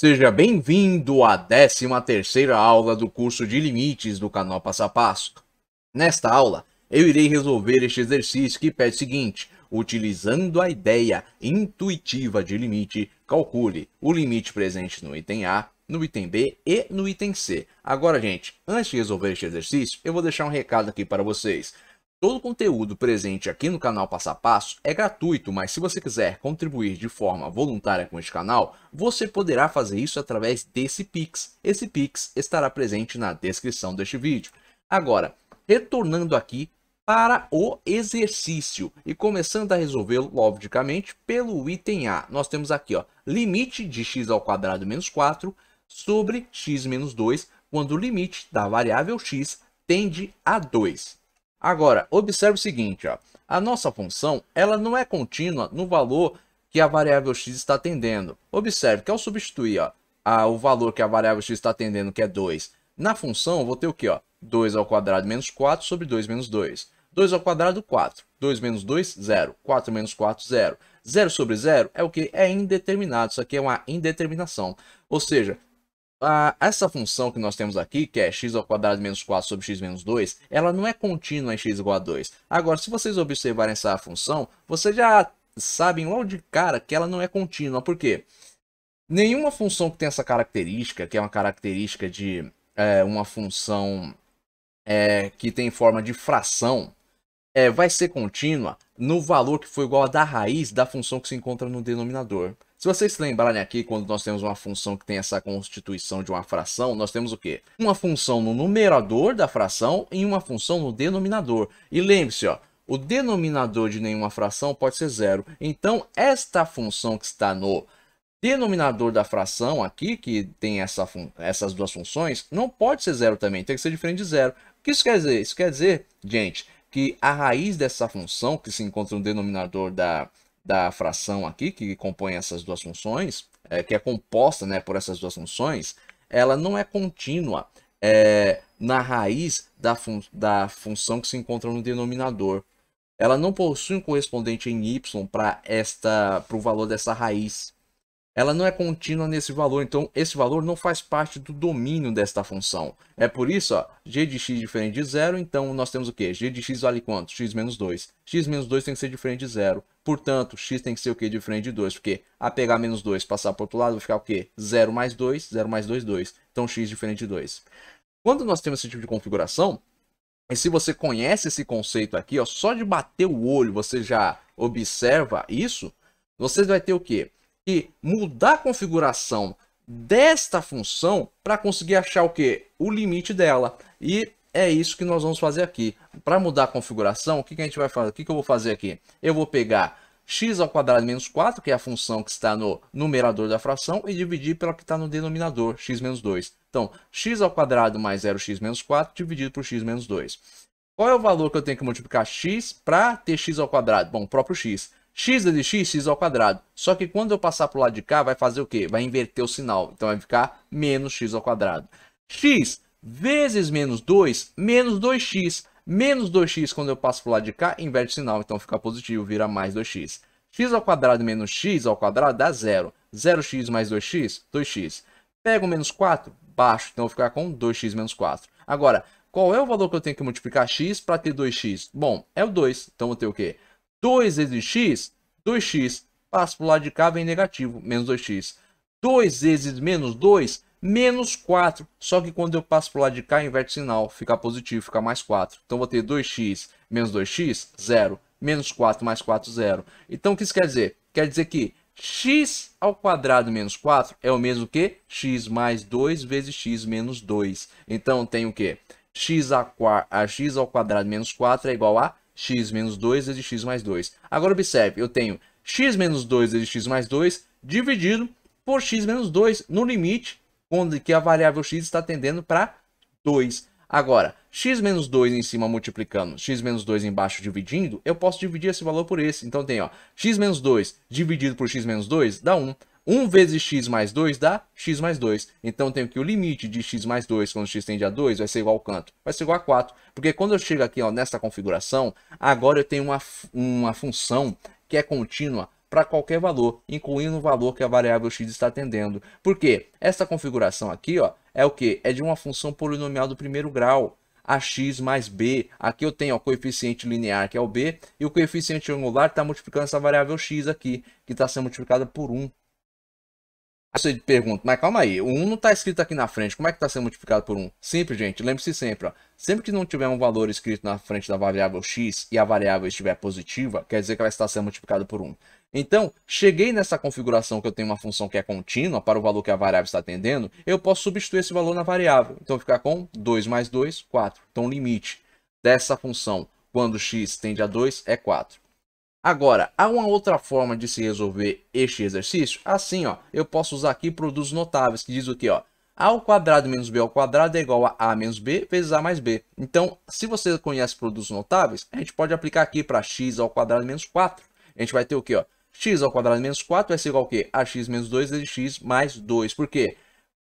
Seja bem-vindo à 13ª aula do curso de Limites do canal Passo a Passo. Nesta aula, eu irei resolver este exercício que pede o seguinte, utilizando a ideia intuitiva de limite, calcule o limite presente no item A, no item B e no item C. Agora, gente, antes de resolver este exercício, eu vou deixar um recado aqui para vocês. Todo o conteúdo presente aqui no canal Passo a Passo é gratuito, mas se você quiser contribuir de forma voluntária com este canal, você poderá fazer isso através desse Pix. Esse Pix estará presente na descrição deste vídeo. Agora, retornando aqui para o exercício e começando a resolvê-lo, logicamente, pelo item A. Nós temos aqui, ó, limite de x ao quadrado menos 4 sobre x menos 2, quando o limite da variável x tende a 2. Agora, observe o seguinte, ó. a nossa função ela não é contínua no valor que a variável x está atendendo. Observe que ao substituir ó, a, o valor que a variável x está atendendo, que é 2, na função vou ter o quê? Ó? 2 ao quadrado menos 4 sobre 2 menos 2. 2 ao quadrado, 4. 2 menos 2, 0. 4 menos 4, 0. 0 sobre 0 é o que? É indeterminado. Isso aqui é uma indeterminação. Ou seja, a, essa função que nós temos aqui, que é x ao quadrado menos 4 sobre x menos 2, ela não é contínua em x igual a 2. Agora, se vocês observarem essa função, vocês já sabem logo de cara que ela não é contínua. Por quê? Nenhuma função que tem essa característica, que é uma característica de é, uma função é, que tem forma de fração, é, vai ser contínua no valor que for igual a da raiz da função que se encontra no denominador. Se vocês lembrarem aqui, quando nós temos uma função que tem essa constituição de uma fração, nós temos o quê? Uma função no numerador da fração e uma função no denominador. E lembre-se, ó, o denominador de nenhuma fração pode ser zero. Então, esta função que está no denominador da fração aqui, que tem essa essas duas funções, não pode ser zero também, tem que ser diferente de zero. O que isso quer dizer? Isso quer dizer, gente, que a raiz dessa função, que se encontra no denominador da da fração aqui, que compõe essas duas funções, é, que é composta né, por essas duas funções, ela não é contínua é, na raiz da, fun da função que se encontra no denominador. Ela não possui um correspondente em y para o valor dessa raiz ela não é contínua nesse valor, então esse valor não faz parte do domínio desta função. É por isso, ó, g de x diferente de zero, então nós temos o quê? g de x vale quanto? x menos 2. x menos 2 tem que ser diferente de zero. Portanto, x tem que ser o quê? Diferente de 2, porque a pegar menos 2, passar para o outro lado, vai ficar o quê? 0 mais 2, 0 mais 2, 2. Então, x diferente de 2. Quando nós temos esse tipo de configuração, e se você conhece esse conceito aqui, ó, só de bater o olho você já observa isso, você vai ter o quê? que mudar a configuração desta função para conseguir achar o que? O limite dela. E é isso que nós vamos fazer aqui. Para mudar a configuração, o que, que a gente vai fazer? O que, que eu vou fazer aqui? Eu vou pegar x ao quadrado menos 4, que é a função que está no numerador da fração, e dividir pela que está no denominador, x menos 2. Então, x ao quadrado mais 0x menos 4 dividido por x menos 2. Qual é o valor que eu tenho que multiplicar x para ter x ao quadrado? Bom, próprio x x é de x, x ao quadrado. Só que quando eu passar para o lado de cá, vai fazer o quê? Vai inverter o sinal. Então vai ficar menos x ao quadrado. x vezes menos 2, menos 2x. Menos 2x, quando eu passo para o lado de cá, inverte o sinal. Então fica positivo, vira mais 2x. x ao quadrado menos x ao quadrado dá zero. 0. x mais 2x, 2x. Pego menos 4, baixo. Então vou ficar com 2x menos 4. Agora, qual é o valor que eu tenho que multiplicar x para ter 2x? Bom, é o 2. Então eu vou ter o quê? 2 vezes x, 2x. Passa para o lado de cá, vem negativo, menos 2x. 2 vezes menos 2, menos 4. Só que quando eu passo para o lado de cá, inverte o sinal, fica positivo, fica mais 4. Então vou ter 2x menos 2x, 0. Menos 4 mais 4, 0. Então o que isso quer dizer? Quer dizer que x ao quadrado menos 4 é o mesmo que x mais 2 vezes x menos 2. Então tem o quê? x ao quadrado menos 4 é igual a x menos 2 vezes x mais 2. Agora observe, eu tenho x menos 2 vezes x mais 2 dividido por x menos 2 no limite quando que a variável x está tendendo para 2. Agora, x menos 2 em cima multiplicando, x menos 2 embaixo dividindo, eu posso dividir esse valor por esse. Então tem ó, x menos 2 dividido por x menos 2 dá 1. 1 vezes x mais 2 dá x mais 2. Então, eu tenho que o limite de x mais 2, quando x tende a 2, vai ser igual ao canto. Vai ser igual a 4. Porque quando eu chego aqui ó, nessa configuração, agora eu tenho uma, uma função que é contínua para qualquer valor, incluindo o valor que a variável x está atendendo. Por quê? Essa configuração aqui ó, é o que? É de uma função polinomial do primeiro grau x mais b. Aqui eu tenho o coeficiente linear, que é o b, e o coeficiente angular está multiplicando essa variável x aqui, que está sendo multiplicada por 1. Aí você pergunta, mas calma aí, o 1 não está escrito aqui na frente, como é que está sendo multiplicado por 1? Simples, gente, lembre-se sempre, ó, sempre que não tiver um valor escrito na frente da variável x e a variável estiver positiva, quer dizer que ela está sendo multiplicada por 1. Então, cheguei nessa configuração que eu tenho uma função que é contínua para o valor que a variável está atendendo, eu posso substituir esse valor na variável. Então, ficar com 2 mais 2, 4. Então, o limite dessa função, quando x tende a 2, é 4. Agora, há uma outra forma de se resolver este exercício? Assim, ó, eu posso usar aqui produtos notáveis, que diz o quê, ó? A ao quadrado menos B ao quadrado é igual a A menos B vezes A mais B. Então, se você conhece produtos notáveis, a gente pode aplicar aqui para x ao quadrado menos 4. A gente vai ter o quê, ó? x ao quadrado menos 4 vai ser igual a quê? A x menos 2 vezes x mais 2. Por quê?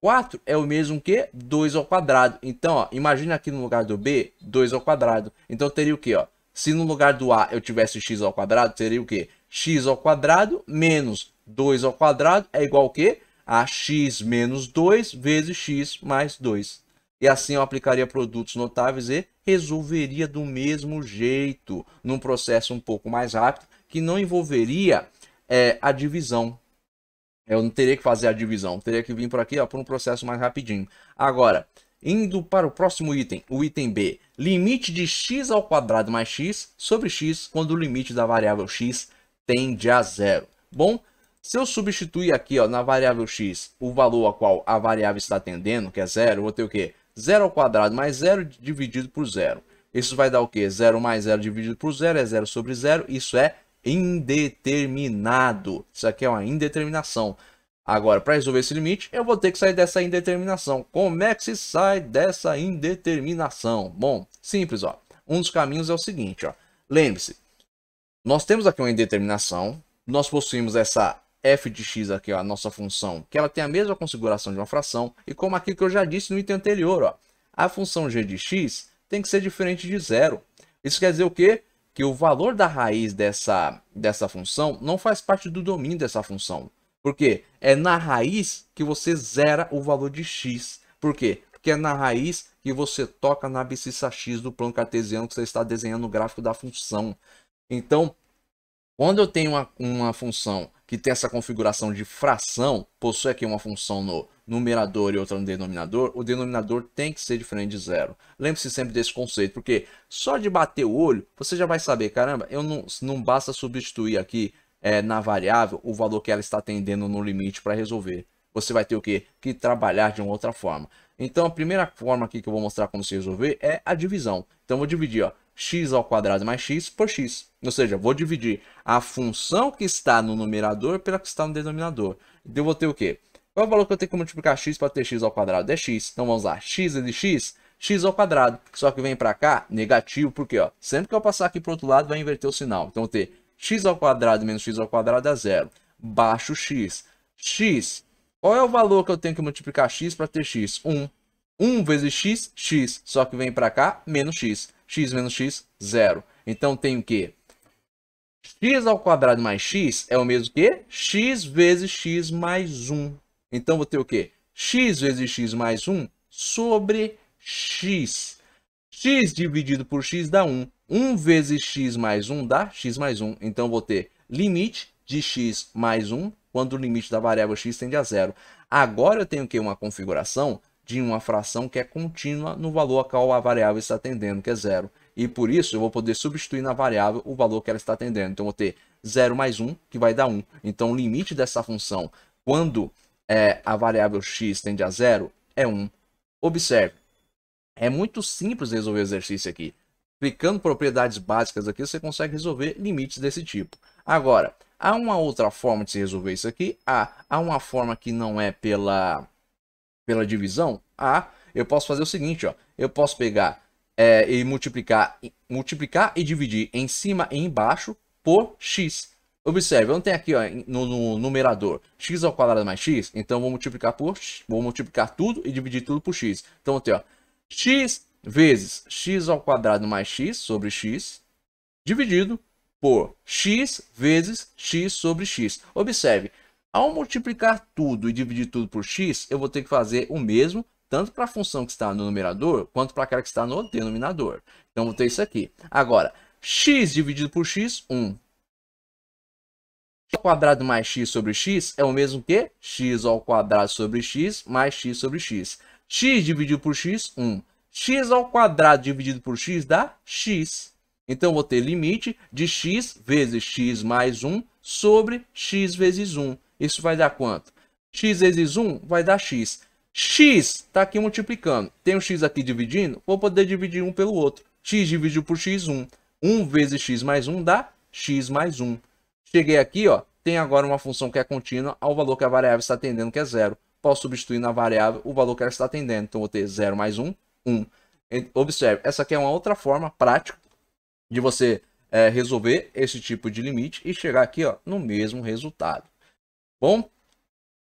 4 é o mesmo que 2 ao quadrado. Então, ó, imagina aqui no lugar do B, 2 ao quadrado. Então, teria o quê, ó? Se no lugar do a eu tivesse x ao quadrado, seria o quê? x ao quadrado menos 2 ao quadrado é igual ao quê? A x menos 2 vezes x mais 2. E assim eu aplicaria produtos notáveis e resolveria do mesmo jeito, num processo um pouco mais rápido, que não envolveria é, a divisão. Eu não teria que fazer a divisão, teria que vir por aqui para um processo mais rapidinho. Agora, Indo para o próximo item, o item B, limite de x ao quadrado mais x sobre x quando o limite da variável x tende a zero. Bom, se eu substituir aqui ó, na variável x o valor a qual a variável está tendendo, que é zero, vou ter o quê? Zero ao quadrado mais zero dividido por zero. Isso vai dar o quê? Zero mais zero dividido por zero é zero sobre zero. Isso é indeterminado. Isso aqui é uma indeterminação. Agora, para resolver esse limite, eu vou ter que sair dessa indeterminação. Como é que se sai dessa indeterminação? Bom, simples, ó. Um dos caminhos é o seguinte, ó. Lembre-se, nós temos aqui uma indeterminação, nós possuímos essa f de x aqui, ó, a nossa função, que ela tem a mesma configuração de uma fração, e como aquilo que eu já disse no item anterior, ó, a função g de x tem que ser diferente de zero. Isso quer dizer o quê? Que o valor da raiz dessa, dessa função não faz parte do domínio dessa função. Porque é na raiz que você zera o valor de x. Por quê? Porque é na raiz que você toca na abscissa x do plano cartesiano que você está desenhando o gráfico da função. Então, quando eu tenho uma, uma função que tem essa configuração de fração, possui aqui uma função no numerador e outra no denominador, o denominador tem que ser diferente de zero. Lembre-se sempre desse conceito, porque só de bater o olho, você já vai saber, caramba, eu não, não basta substituir aqui é, na variável o valor que ela está atendendo no limite para resolver. Você vai ter o quê? Que trabalhar de uma outra forma. Então a primeira forma aqui que eu vou mostrar como se resolver é a divisão. Então eu vou dividir ó, x ao quadrado mais x por x. Ou seja, vou dividir a função que está no numerador pela que está no denominador. Então eu vou ter o quê? Qual é o valor que eu tenho que multiplicar x para ter x ao quadrado? É x. Então vamos lá, x é de x, x ao quadrado. Só que vem para cá negativo, porque ó, sempre que eu passar aqui para o outro lado vai inverter o sinal. Então eu vou ter x ao quadrado menos x ao quadrado dá é zero. Baixo x. x. Qual é o valor que eu tenho que multiplicar x para ter x? 1. 1 vezes x, x. Só que vem para cá, menos x. x menos x, zero. Então tenho o quê? x ao quadrado mais x é o mesmo que x vezes x mais 1. Então vou ter o quê? x vezes x mais 1 sobre x. x dividido por x dá 1. 1 vezes x mais 1 dá x mais 1. Então, eu vou ter limite de x mais 1 quando o limite da variável x tende a zero. Agora eu tenho que uma configuração de uma fração que é contínua no valor a qual a variável está atendendo, que é zero. E por isso eu vou poder substituir na variável o valor que ela está atendendo. Então eu vou ter 0 mais 1, que vai dar 1. Então o limite dessa função, quando é, a variável x tende a zero, é 1. Observe, é muito simples resolver o exercício aqui. Ficando propriedades básicas aqui, você consegue resolver limites desse tipo. Agora, há uma outra forma de se resolver isso aqui? Há. Há uma forma que não é pela, pela divisão? Há. Eu posso fazer o seguinte, ó. Eu posso pegar é, e multiplicar, multiplicar e dividir em cima e embaixo por x. Observe, eu não tenho aqui ó, no, no, numerador x ao quadrado mais x, então vou multiplicar por vou multiplicar tudo e dividir tudo por x. Então eu tenho ó, x vezes x ao quadrado mais x sobre x, dividido por x vezes x sobre x. Observe, ao multiplicar tudo e dividir tudo por x, eu vou ter que fazer o mesmo, tanto para a função que está no numerador, quanto para aquela que está no denominador. Então, vou ter isso aqui. Agora, x dividido por x, 1. x ao quadrado mais x sobre x é o mesmo que x ao quadrado sobre x mais x sobre x. x dividido por x, 1 x ao quadrado dividido por x dá x. Então, eu vou ter limite de x vezes x mais 1 sobre x vezes 1. Isso vai dar quanto? x vezes 1 vai dar x. x está aqui multiplicando. Tem um x aqui dividindo, vou poder dividir um pelo outro. x dividido por x, 1. 1 vezes x mais 1 dá x mais 1. Cheguei aqui, ó, tem agora uma função que é contínua ao valor que a variável está atendendo, que é zero. Posso substituir na variável o valor que ela está atendendo. Então, vou ter 0 mais 1, Observe, essa aqui é uma outra forma prática de você é, resolver esse tipo de limite e chegar aqui ó, no mesmo resultado. Bom,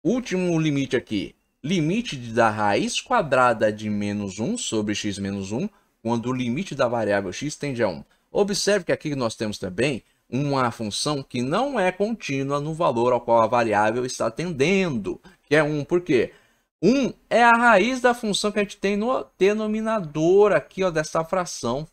último limite aqui. Limite da raiz quadrada de menos 1 sobre x menos 1, quando o limite da variável x tende a 1. Observe que aqui nós temos também uma função que não é contínua no valor ao qual a variável está tendendo, que é 1. Por quê? 1 é a raiz da função que a gente tem no denominador aqui ó, dessa fração.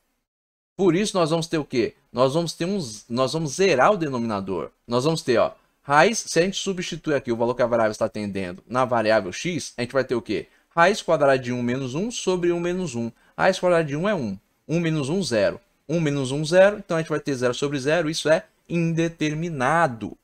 Por isso, nós vamos ter o quê? Nós vamos ter uns. Nós vamos zerar o denominador. Nós vamos ter, ó. Raiz, se a gente substituir aqui o valor que a variável está tendendo na variável x, a gente vai ter o quê? Raiz quadrada de 1 menos 1 sobre 1 menos 1. Raiz quadrada de 1 é 1. 1 menos 1, 0. 1 menos 1, 0. Então, a gente vai ter 0 sobre 0. Isso é indeterminado.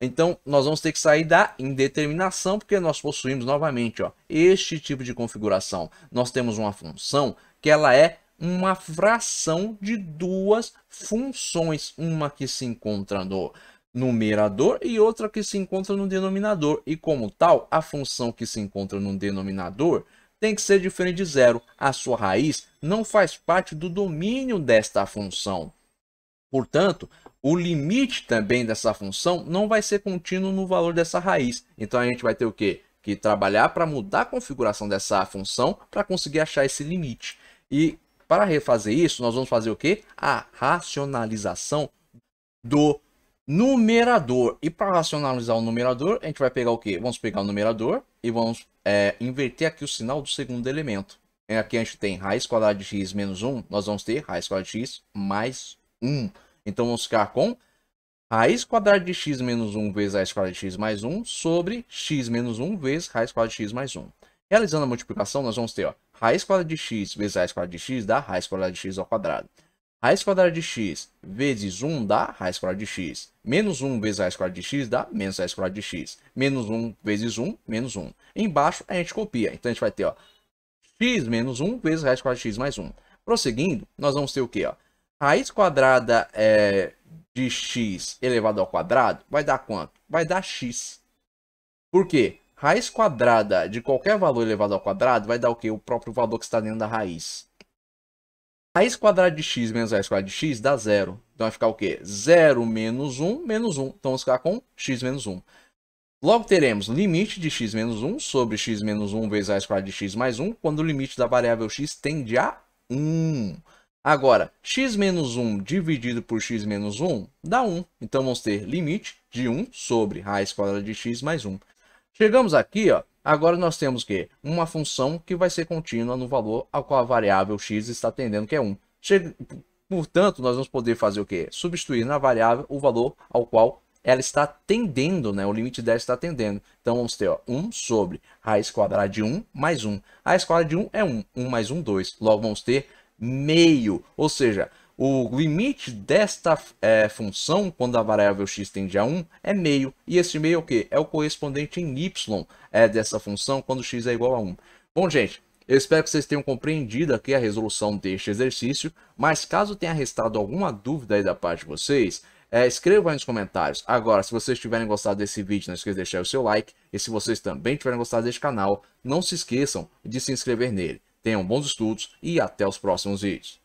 Então, nós vamos ter que sair da indeterminação, porque nós possuímos novamente ó, este tipo de configuração. Nós temos uma função que ela é uma fração de duas funções, uma que se encontra no numerador e outra que se encontra no denominador. E como tal, a função que se encontra no denominador tem que ser diferente de zero. A sua raiz não faz parte do domínio desta função. Portanto, o limite também dessa função não vai ser contínuo no valor dessa raiz. Então a gente vai ter o quê? Que trabalhar para mudar a configuração dessa função para conseguir achar esse limite. E para refazer isso, nós vamos fazer o quê? A racionalização do numerador. E para racionalizar o numerador, a gente vai pegar o quê? Vamos pegar o numerador e vamos é, inverter aqui o sinal do segundo elemento. Aqui a gente tem raiz quadrada de x menos 1, nós vamos ter raiz quadrada de x mais 1. Então vamos ficar com raiz quadrada de x menos 1 vezes raiz quadrada de x mais 1 sobre x menos 1 vezes raiz quadrada de x mais 1. Realizando a multiplicação, nós vamos ter ó, raiz quadrada de x vezes raiz quadrada de x dá raiz quadrada de x ao quadrado. Raiz quadrada de x vezes 1 dá raiz quadrada de x. Menos 1 vezes raiz quadrada de x dá menos raiz quadrada de x. Menos 1 vezes 1, menos 1. Embaixo a gente copia. Então a gente vai ter ó, x menos 1 vezes raiz quadrada de x mais 1. Prosseguindo, nós vamos ter o quê? Ó? Raiz quadrada é, de x elevado ao quadrado vai dar quanto? Vai dar x. Por quê? Raiz quadrada de qualquer valor elevado ao quadrado vai dar o quê? O próprio valor que está dentro da raiz. Raiz quadrada de x menos raiz quadrada de x dá zero. Então vai ficar o quê? Zero menos 1 menos 1. Então vamos ficar com x menos 1. Logo teremos limite de x menos 1 sobre x menos 1 vezes raiz quadrada de x mais 1, quando o limite da variável x tende a 1. Agora, x menos 1 dividido por x menos 1 dá 1. Então, vamos ter limite de 1 sobre raiz quadrada de x mais 1. Chegamos aqui, ó, agora nós temos que uma função que vai ser contínua no valor ao qual a variável x está tendendo, que é 1. Chega... Portanto, nós vamos poder fazer o quê? Substituir na variável o valor ao qual ela está tendendo, né? O limite dela está tendendo. Então, vamos ter ó, 1 sobre raiz quadrada de 1 mais 1. Raiz quadrada de 1 é 1. 1 mais 1, 2. Logo, vamos ter meio, ou seja, o limite desta é, função, quando a variável x tende a 1, é meio. E esse meio é o quê? É o correspondente em y é, dessa função quando x é igual a 1. Bom, gente, eu espero que vocês tenham compreendido aqui a resolução deste exercício. Mas caso tenha restado alguma dúvida aí da parte de vocês, é, escreva aí nos comentários. Agora, se vocês tiverem gostado desse vídeo, não esqueça de deixar o seu like. E se vocês também tiverem gostado deste canal, não se esqueçam de se inscrever nele. Tenham bons estudos e até os próximos vídeos.